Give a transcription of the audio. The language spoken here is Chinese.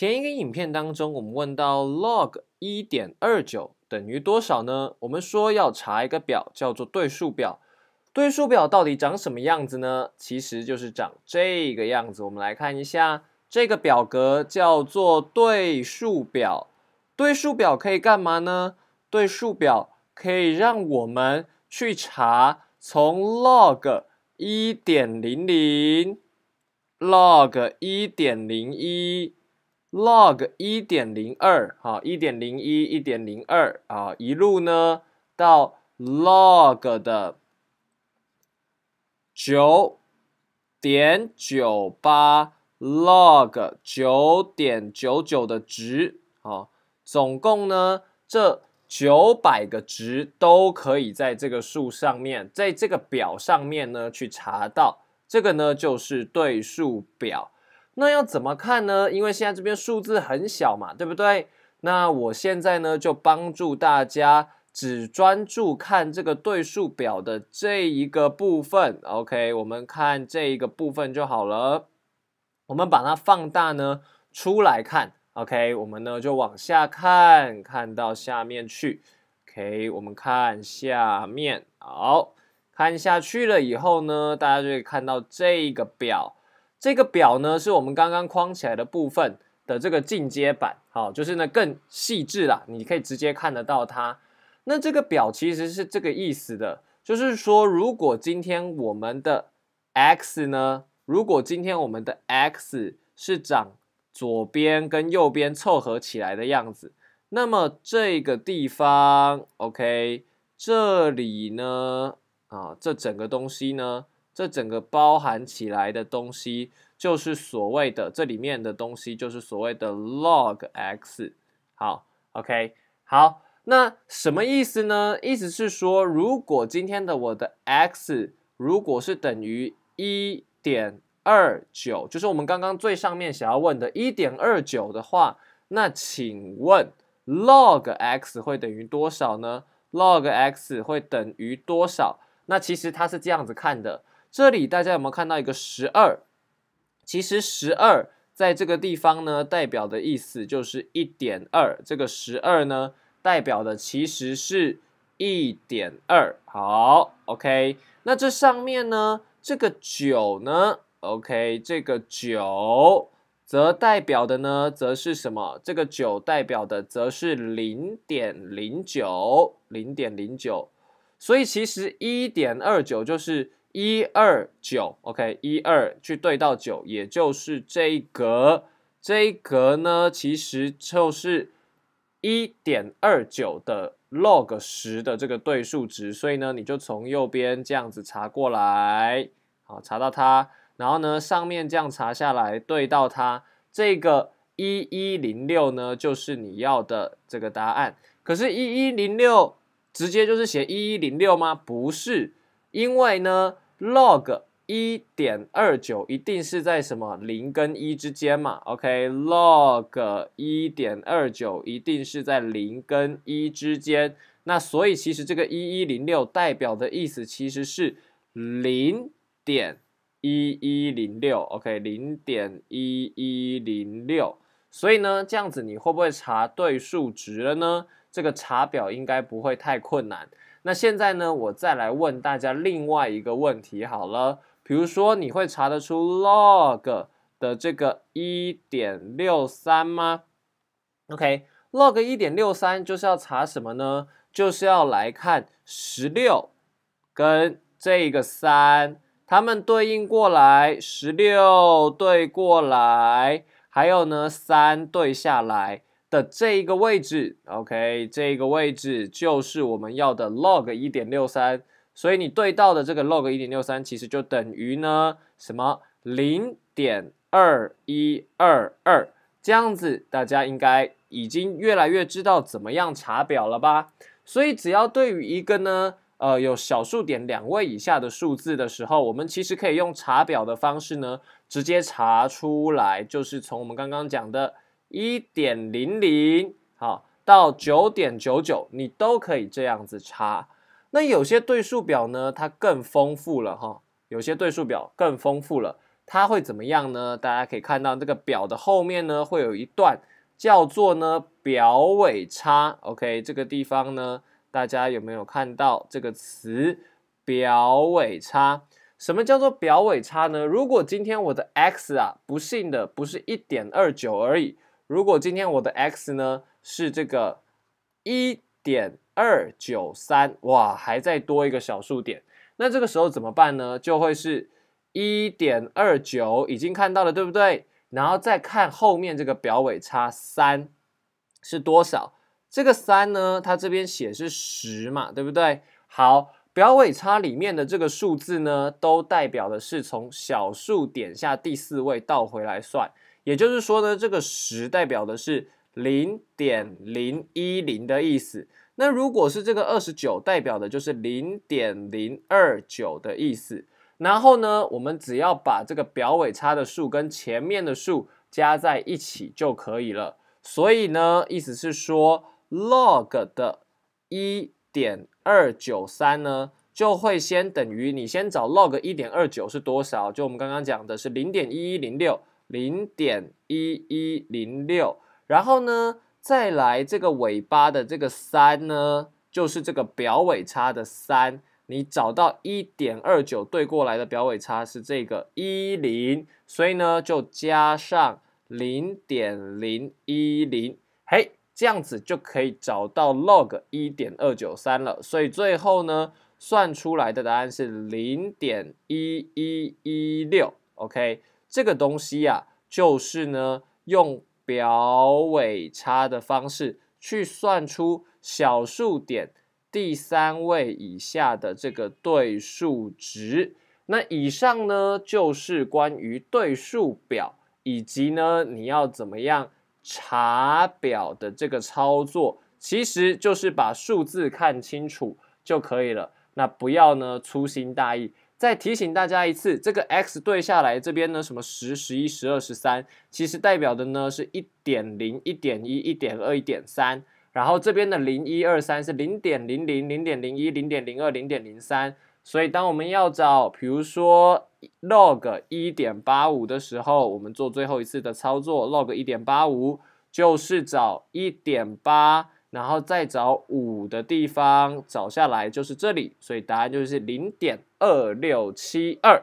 前一个影片当中，我们问到 log 一点二九等于多少呢？我们说要查一个表，叫做对数表。对数表到底长什么样子呢？其实就是长这个样子。我们来看一下这个表格，叫做对数表。对数表可以干嘛呢？对数表可以让我们去查从 log 一点零零，log 一点零一。log 一点零二，好，一点零一，一点零二，啊，一路呢到 log 的九点九八，log 九点九九的值，啊，总共呢这九百个值都可以在这个数上面，在这个表上面呢去查到，这个呢就是对数表。那要怎么看呢？因为现在这边数字很小嘛，对不对？那我现在呢就帮助大家只专注看这个对数表的这一个部分。OK，我们看这一个部分就好了。我们把它放大呢出来看。OK，我们呢就往下看，看到下面去。OK，我们看下面，好看下去了以后呢，大家就可以看到这个表。这个表呢，是我们刚刚框起来的部分的这个进阶版，好，就是呢更细致啦，你可以直接看得到它。那这个表其实是这个意思的，就是说，如果今天我们的 X 呢，如果今天我们的 X 是长左边跟右边凑合起来的样子，那么这个地方，OK，这里呢，啊，这整个东西呢。这整个包含起来的东西，就是所谓的这里面的东西，就是所谓的 log x。好，OK，好，那什么意思呢？意思是说，如果今天的我的 x 如果是等于一点二九，就是我们刚刚最上面想要问的，一点二九的话，那请问 log x 会等于多少呢？log x 会等于多少？那其实它是这样子看的。这里大家有没有看到一个十二？其实十二在这个地方呢，代表的意思就是一点二。这个十二呢，代表的其实是一点二。好，OK。那这上面呢，这个九呢，OK，这个九则代表的呢，则是什么？这个九代表的则是零点零九，零点零九。所以其实一点二九就是。一二九，OK，一二去对到九，也就是这一格，这一格呢，其实就是一点二九的 log 十的这个对数值，所以呢，你就从右边这样子查过来，好，查到它，然后呢，上面这样查下来对到它，这个一一零六呢，就是你要的这个答案。可是，一一零六直接就是写一一零六吗？不是。因为呢，log 一点二九一定是在什么零跟一之间嘛，OK，log 一点二九一定是在零跟一之间。那所以其实这个一一零六代表的意思其实是零点一一零六，OK，零点一一零六。所以呢，这样子你会不会查对数值了呢？这个查表应该不会太困难。那现在呢，我再来问大家另外一个问题好了。比如说，你会查得出 log 的这个一点六三吗？OK，log 一点六三就是要查什么呢？就是要来看十六跟这个三，它们对应过来，十六对过来，还有呢三对下来。的这一个位置，OK，这一个位置就是我们要的 log 一点六三，所以你对到的这个 log 一点六三，其实就等于呢什么零点二一二二这样子，大家应该已经越来越知道怎么样查表了吧？所以只要对于一个呢，呃，有小数点两位以下的数字的时候，我们其实可以用查表的方式呢，直接查出来，就是从我们刚刚讲的。一点零零好到九点九九，你都可以这样子查。那有些对数表呢，它更丰富了哈。有些对数表更丰富了，它会怎么样呢？大家可以看到这个表的后面呢，会有一段叫做呢表尾差。OK，这个地方呢，大家有没有看到这个词？表尾差？什么叫做表尾差呢？如果今天我的 x 啊，不幸的不是一点二九而已。如果今天我的 x 呢是这个一点二九三哇，还再多一个小数点，那这个时候怎么办呢？就会是一点二九，已经看到了对不对？然后再看后面这个表尾差三是多少？这个三呢，它这边写是十嘛，对不对？好，表尾差里面的这个数字呢，都代表的是从小数点下第四位倒回来算。也就是说呢，这个十代表的是零点零一零的意思。那如果是这个二十九，代表的就是零点零二九的意思。然后呢，我们只要把这个表尾差的数跟前面的数加在一起就可以了。所以呢，意思是说，log 的一点二九三呢，就会先等于你先找 log 一点二九是多少。就我们刚刚讲的是零点一一零六。零点一一零六，然后呢，再来这个尾巴的这个三呢，就是这个表尾差的三。你找到一点二九对过来的表尾差是这个一零，所以呢，就加上零点零一零，嘿，这样子就可以找到 log 一点二九三了。所以最后呢，算出来的答案是零点一一一六，OK。这个东西呀，就是呢，用表尾差的方式去算出小数点第三位以下的这个对数值。那以上呢，就是关于对数表以及呢，你要怎么样查表的这个操作，其实就是把数字看清楚就可以了。那不要呢，粗心大意。再提醒大家一次，这个 x 对下来这边呢，什么十、十一、十二、十三，其实代表的呢是一一点零、点一、一点二、一点三。然后这边的零一二三是零零零、点零点零一、零点零二、零点零三。所以当我们要找，比如说 log 一点八五的时候，我们做最后一次的操作，log 一点八五就是找一点八。然后再找五的地方，找下来就是这里，所以答案就是零点二六七二。